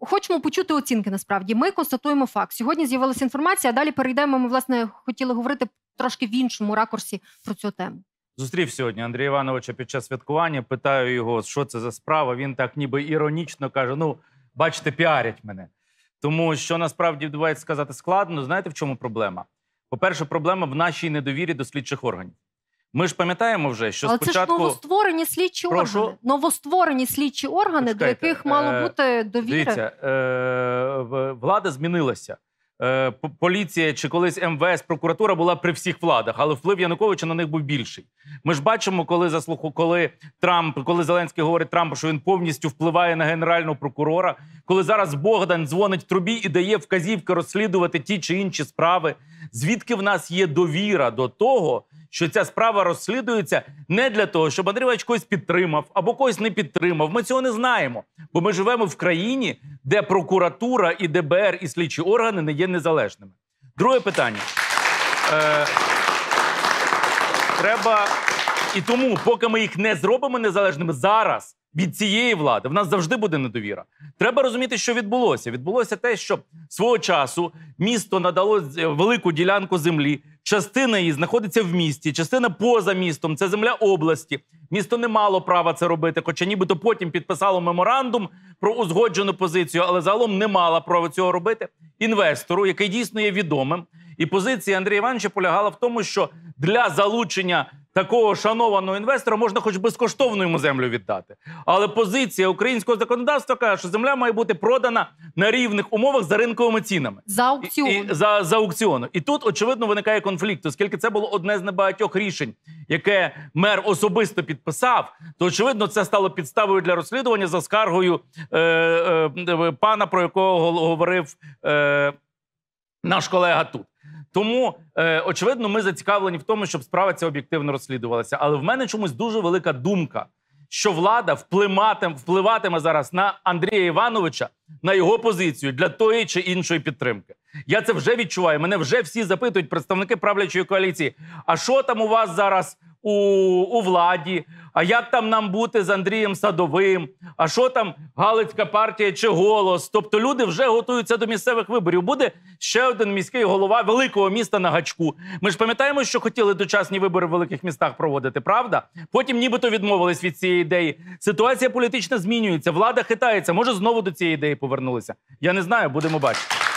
Хочемо почути оцінки. Насправді ми констатуємо факт. Сьогодні з'явилася інформація. а Далі перейдемо. Ми власне хотіли говорити трошки в іншому ракурсі про цю тему. Зустрів сьогодні Андрія Івановича під час святкування. Питаю його, що це за справа. Він так, ніби іронічно каже: Ну, бачите, піарять мене. Тому що насправді відбувається сказати складно. Знаєте, в чому проблема? По перше, проблема в нашій недовірі до слідчих органів. Ми ж пам'ятаємо вже, що Але спочатку... це ж новостворені слідчі Прошу? органи, новостворені слідчі органи, Почекайте, до яких мало е, бути довіри. Дивіться, е, влада змінилася. Е, поліція чи колись МВС, прокуратура була при всіх владах, але вплив Януковича на них був більший. Ми ж бачимо, коли заслуху, коли Трамп, коли Зеленський говорить Трампу, що він повністю впливає на генерального прокурора. Коли зараз Богдан дзвонить трубі і дає вказівки розслідувати ті чи інші справи, звідки в нас є довіра до того що ця справа розслідується не для того, щоб Андрійович когось підтримав або когось не підтримав. Ми цього не знаємо, бо ми живемо в країні, де прокуратура і ДБР і слідчі органи не є незалежними. Друге питання. Е, Треба і тому, поки ми їх не зробимо незалежними зараз від цієї влади в нас завжди буде недовіра. Треба розуміти, що відбулося. Відбулося те, що свого часу місто надало е, велику ділянку землі. Частина її знаходиться в місті, частина поза містом. Це земля області. Місто не мало права це робити, хоча нібито потім підписало меморандум про узгоджену позицію, але загалом не мало права цього робити. Інвестору, який дійсно є відомим, і позиція Андрія Івановича полягала в тому, що для залучення такого шанованого інвестора можна хоч безкоштовно йому землю віддати. Але позиція українського законодавства каже, що земля має бути продана на рівних умовах за ринковими цінами за аукціон. І, і, за, за аукціону. І тут очевидно виникає конфлікт, оскільки це було одне з небагатьох рішень, яке мер особисто підписав. То очевидно, це стало підставою для розслідування за скаргою е, е, пана, про якого говорив е, наш колега тут. Тому, е, очевидно, ми зацікавлені в тому, щоб справа ця об'єктивно розслідувалася. Але в мене чомусь дуже велика думка, що влада впливатиме, впливатиме зараз на Андрія Івановича на його позицію для тої чи іншої підтримки. Я це вже відчуваю. Мене вже всі запитують представники правлячої коаліції. А що там у вас зараз у, у владі? а як там нам бути з Андрієм Садовим, а що там Галицька партія чи голос. Тобто люди вже готуються до місцевих виборів. Буде ще один міський голова великого міста на гачку. Ми ж пам'ятаємо, що хотіли дочасні вибори в великих містах проводити, правда? Потім, нібито, відмовились від цієї ідеї. Ситуація політична змінюється, влада хитається. Може, знову до цієї ідеї повернулися. Я не знаю, будемо бачити.